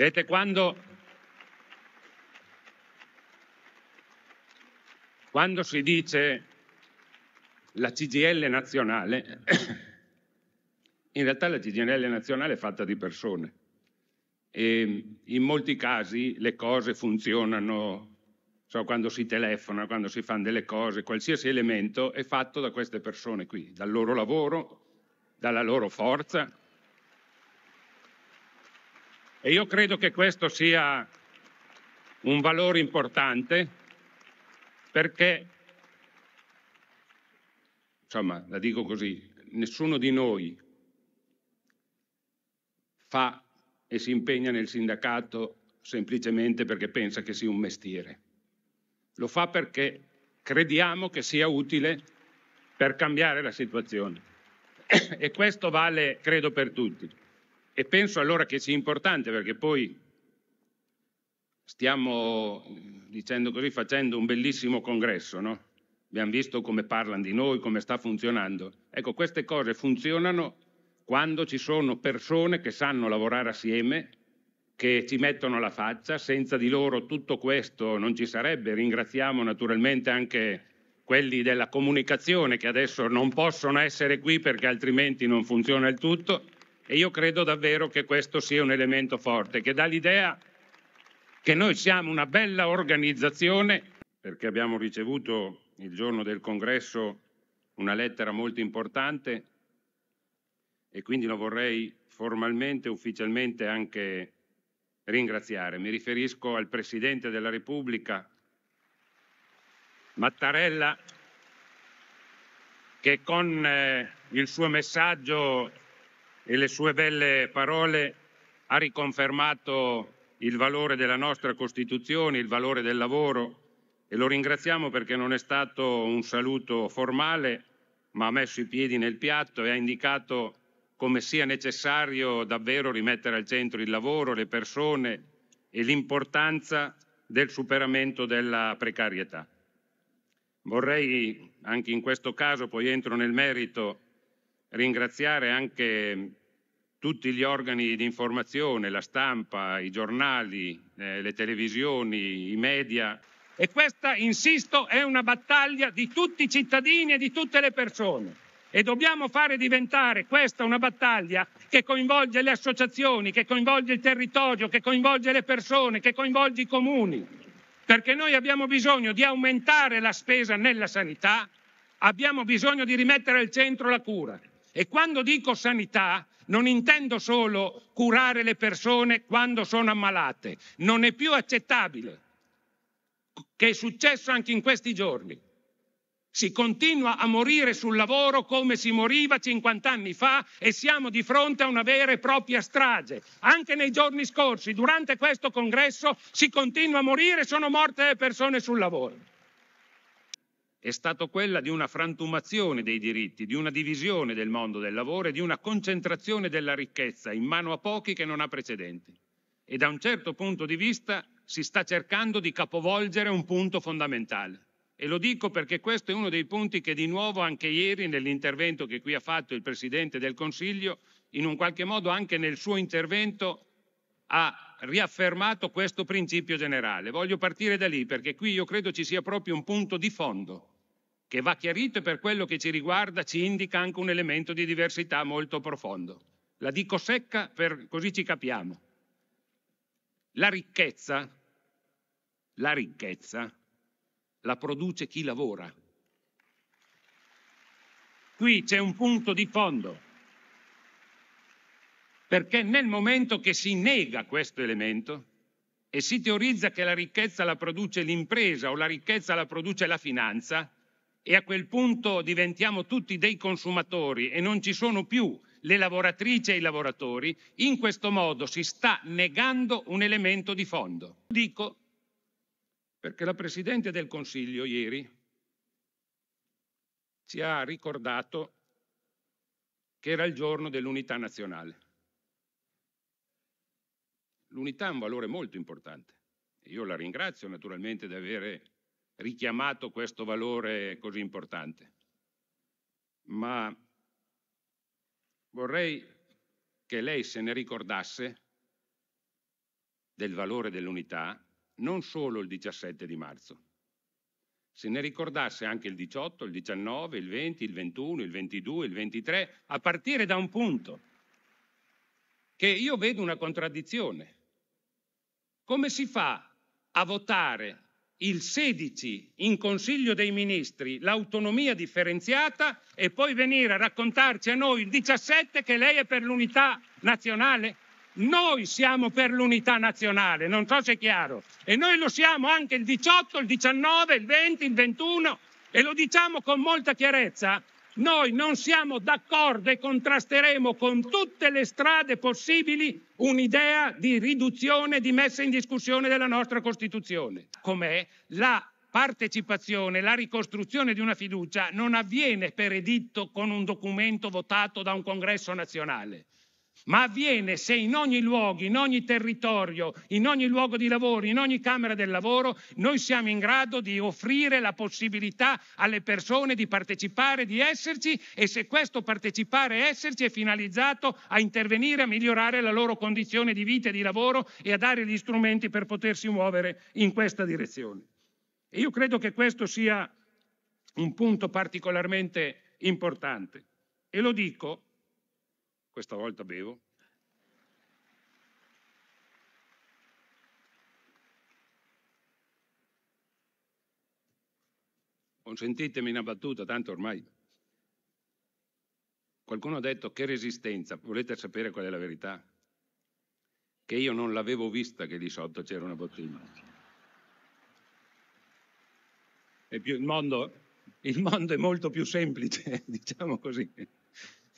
Vedete quando, quando si dice la CGL nazionale, in realtà la CGL nazionale è fatta di persone e in molti casi le cose funzionano, so, quando si telefona, quando si fanno delle cose, qualsiasi elemento è fatto da queste persone qui, dal loro lavoro, dalla loro forza, e io credo che questo sia un valore importante perché, insomma, la dico così, nessuno di noi fa e si impegna nel sindacato semplicemente perché pensa che sia un mestiere. Lo fa perché crediamo che sia utile per cambiare la situazione. E questo vale, credo, per tutti. E penso allora che sia importante perché poi stiamo, eh, dicendo così, facendo un bellissimo congresso, no? Abbiamo visto come parlano di noi, come sta funzionando. Ecco, queste cose funzionano quando ci sono persone che sanno lavorare assieme, che ci mettono la faccia, senza di loro tutto questo non ci sarebbe. Ringraziamo naturalmente anche quelli della comunicazione che adesso non possono essere qui perché altrimenti non funziona il tutto. E io credo davvero che questo sia un elemento forte, che dà l'idea che noi siamo una bella organizzazione, perché abbiamo ricevuto il giorno del congresso una lettera molto importante e quindi lo vorrei formalmente, ufficialmente anche ringraziare. Mi riferisco al Presidente della Repubblica, Mattarella, che con eh, il suo messaggio e le sue belle parole ha riconfermato il valore della nostra Costituzione, il valore del lavoro e lo ringraziamo perché non è stato un saluto formale, ma ha messo i piedi nel piatto e ha indicato come sia necessario davvero rimettere al centro il lavoro, le persone e l'importanza del superamento della precarietà. Vorrei anche in questo caso, poi entro nel merito, ringraziare anche tutti gli organi di informazione, la stampa, i giornali, eh, le televisioni, i media. E questa, insisto, è una battaglia di tutti i cittadini e di tutte le persone. E dobbiamo fare diventare questa una battaglia che coinvolge le associazioni, che coinvolge il territorio, che coinvolge le persone, che coinvolge i comuni. Perché noi abbiamo bisogno di aumentare la spesa nella sanità, abbiamo bisogno di rimettere al centro la cura. E quando dico sanità non intendo solo curare le persone quando sono ammalate, non è più accettabile che è successo anche in questi giorni. Si continua a morire sul lavoro come si moriva 50 anni fa e siamo di fronte a una vera e propria strage. Anche nei giorni scorsi, durante questo congresso, si continua a morire e sono morte le persone sul lavoro è stato quella di una frantumazione dei diritti, di una divisione del mondo del lavoro e di una concentrazione della ricchezza in mano a pochi che non ha precedenti. E da un certo punto di vista si sta cercando di capovolgere un punto fondamentale. E lo dico perché questo è uno dei punti che di nuovo anche ieri nell'intervento che qui ha fatto il Presidente del Consiglio, in un qualche modo anche nel suo intervento ha riaffermato questo principio generale. Voglio partire da lì perché qui io credo ci sia proprio un punto di fondo che va chiarito e per quello che ci riguarda ci indica anche un elemento di diversità molto profondo. La dico secca per, così ci capiamo. La ricchezza, la ricchezza la produce chi lavora. Qui c'è un punto di fondo, perché nel momento che si nega questo elemento e si teorizza che la ricchezza la produce l'impresa o la ricchezza la produce la finanza, e a quel punto diventiamo tutti dei consumatori e non ci sono più le lavoratrici e i lavoratori, in questo modo si sta negando un elemento di fondo. Dico perché la Presidente del Consiglio ieri ci ha ricordato che era il giorno dell'unità nazionale. L'unità è un valore molto importante io la ringrazio naturalmente di avere richiamato questo valore così importante. Ma vorrei che lei se ne ricordasse del valore dell'unità non solo il 17 di marzo, se ne ricordasse anche il 18, il 19, il 20, il 21, il 22, il 23, a partire da un punto che io vedo una contraddizione. Come si fa a votare il 16 in Consiglio dei Ministri l'autonomia differenziata e poi venire a raccontarci a noi il 17 che lei è per l'unità nazionale? Noi siamo per l'unità nazionale, non so se è chiaro, e noi lo siamo anche il 18, il 19, il 20, il 21 e lo diciamo con molta chiarezza noi non siamo d'accordo e contrasteremo con tutte le strade possibili un'idea di riduzione, di messa in discussione della nostra Costituzione. Com'è? La partecipazione, la ricostruzione di una fiducia non avviene per editto con un documento votato da un congresso nazionale ma avviene se in ogni luogo, in ogni territorio, in ogni luogo di lavoro, in ogni Camera del Lavoro, noi siamo in grado di offrire la possibilità alle persone di partecipare, di esserci e se questo partecipare e esserci è finalizzato a intervenire, a migliorare la loro condizione di vita e di lavoro e a dare gli strumenti per potersi muovere in questa direzione. E io credo che questo sia un punto particolarmente importante e lo dico questa volta bevo. Consentitemi una battuta, tanto ormai. Qualcuno ha detto che resistenza, volete sapere qual è la verità? Che io non l'avevo vista che lì sotto c'era una bottiglia. Il mondo, il mondo è molto più semplice, diciamo così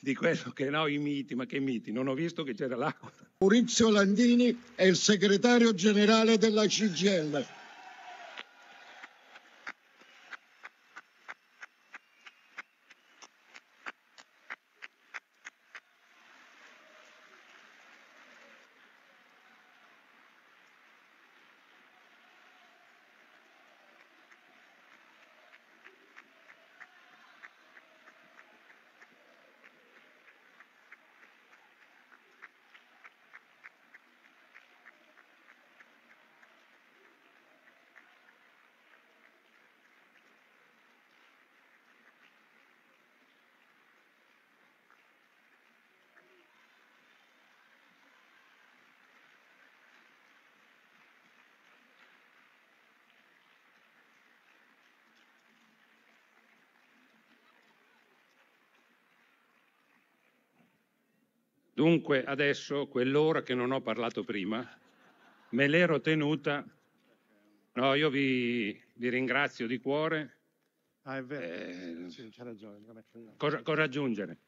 di quello che no, i miti, ma che miti, non ho visto che c'era l'acqua. Maurizio Landini è il segretario generale della CGL. Dunque adesso quell'ora che non ho parlato prima me l'ero tenuta. No, io vi, vi ringrazio di cuore. Ah, è vero. Eh, c'è ragione. Cosa, cosa aggiungere?